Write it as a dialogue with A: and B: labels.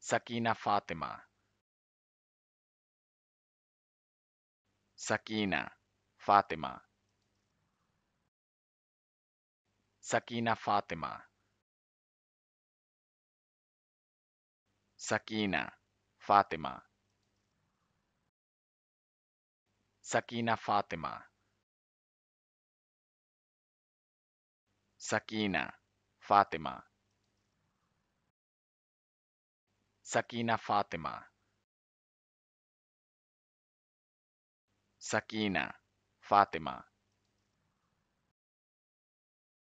A: Sakina Fatima. Sakina Fatima. Sakina Fatima. Sakina Fatima. Sakina Fatima. Sakina Fátima. Sakina Fatima. Sakina Fatima.